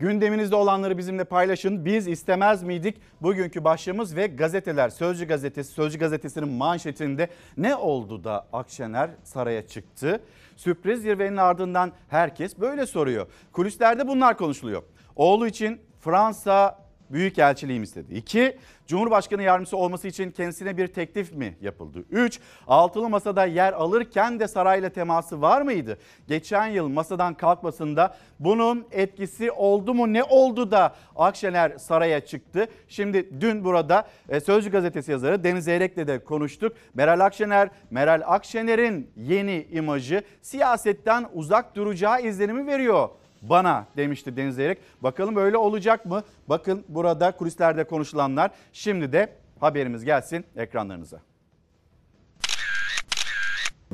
Gündeminizde olanları bizimle paylaşın. Biz istemez miydik? Bugünkü başlığımız ve gazeteler. Sözcü gazetesi, Sözcü gazetesinin manşetinde ne oldu da Akşener saraya çıktı? Sürpriz zirvenin ardından herkes böyle soruyor. Kulislerde bunlar konuşuluyor. Oğlu için Fransa büyük elçiliğim istedi. 2. Cumhurbaşkanı yardımcısı olması için kendisine bir teklif mi yapıldı? 3. Altılı masada yer alırken de sarayla teması var mıydı? Geçen yıl masadan kalkmasında bunun etkisi oldu mu ne oldu da Akşener saraya çıktı? Şimdi dün burada e, Sözcü gazetesi yazarı Deniz Eyrek'le de konuştuk. Meral Akşener, Meral Akşener'in yeni imajı siyasetten uzak duracağı izlenimi veriyor bana demişti Deniz Zeyrek. Bakalım böyle olacak mı? Bakın burada kulislerde konuşulanlar. Şimdi de haberimiz gelsin ekranlarınıza.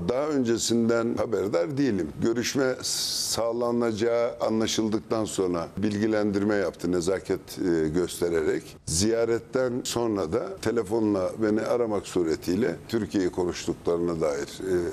Daha öncesinden haberdar değilim. Görüşme sağlanacağı anlaşıldıktan sonra bilgilendirme yaptı nezaket e, göstererek. Ziyaretten sonra da telefonla beni aramak suretiyle Türkiye'yi konuştuklarına dair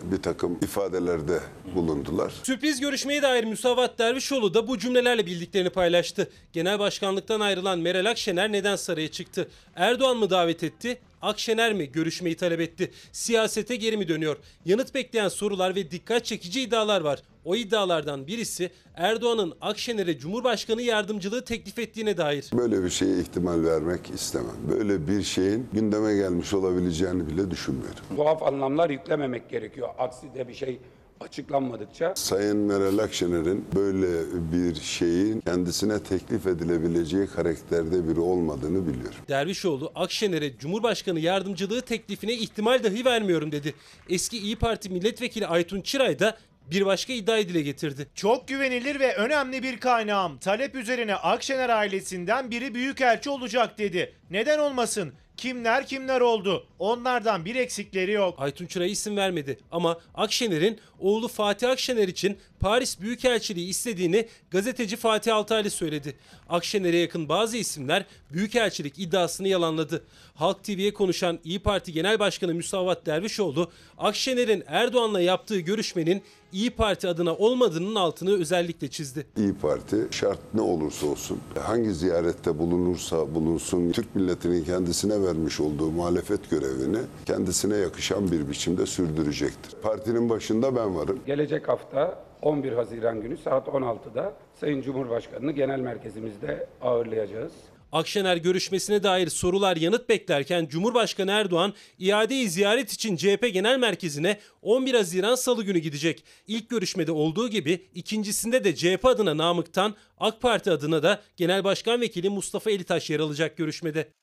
e, bir takım ifadelerde bulundular. Sürpriz görüşmeye dair Müsavat Dervişoğlu da bu cümlelerle bildiklerini paylaştı. Genel başkanlıktan ayrılan Meral Akşener neden saraya çıktı? Erdoğan mı davet etti? Akşener mi görüşmeyi talep etti? Siyasete geri mi dönüyor? Yanıt bekleyen sorular ve dikkat çekici iddialar var. O iddialardan birisi Erdoğan'ın Akşener'e Cumhurbaşkanı yardımcılığı teklif ettiğine dair. Böyle bir şeye ihtimal vermek istemem. Böyle bir şeyin gündeme gelmiş olabileceğini bile düşünmüyorum. Tuhaf anlamlar yüklememek gerekiyor. Aksi de bir şey açıklanmadıkça. Sayın Meral Akşener'in böyle bir şeyin kendisine teklif edilebileceği karakterde biri olmadığını biliyorum. Dervişoğlu Akşener'e Cumhurbaşkanı yardımcılığı teklifine ihtimal dahi vermiyorum dedi. Eski İyi Parti milletvekili Aytun Çıray da bir başka iddiayı dile getirdi. Çok güvenilir ve önemli bir kaynağım. Talep üzerine Akşener ailesinden biri büyükelçi olacak dedi. Neden olmasın? kimler kimler oldu? Onlardan bir eksikleri yok. Aytun Çıra'ya isim vermedi ama Akşener'in oğlu Fatih Akşener için Paris Büyükelçiliği istediğini gazeteci Fatih Altaylı söyledi. Akşener'e yakın bazı isimler Büyükelçilik iddiasını yalanladı. Halk TV'ye konuşan İyi Parti Genel Başkanı Müsavat Dervişoğlu, Akşener'in Erdoğan'la yaptığı görüşmenin İyi Parti adına olmadığının altını özellikle çizdi. İyi Parti şart ne olursa olsun, hangi ziyarette bulunursa bulunsun, Türk milletinin kendisine ver vermiş olduğu muhalefet görevini kendisine yakışan bir biçimde sürdürecektir. Partinin başında ben varım. Gelecek hafta 11 Haziran günü saat 16'da Sayın Cumhurbaşkanı'nı genel merkezimizde ağırlayacağız. Akşener görüşmesine dair sorular yanıt beklerken Cumhurbaşkanı Erdoğan iadeyi ziyaret için CHP Genel Merkezi'ne 11 Haziran Salı günü gidecek. İlk görüşmede olduğu gibi ikincisinde de CHP adına Namık'tan AK Parti adına da Genel Başkan Vekili Mustafa Elitaş yer alacak görüşmede.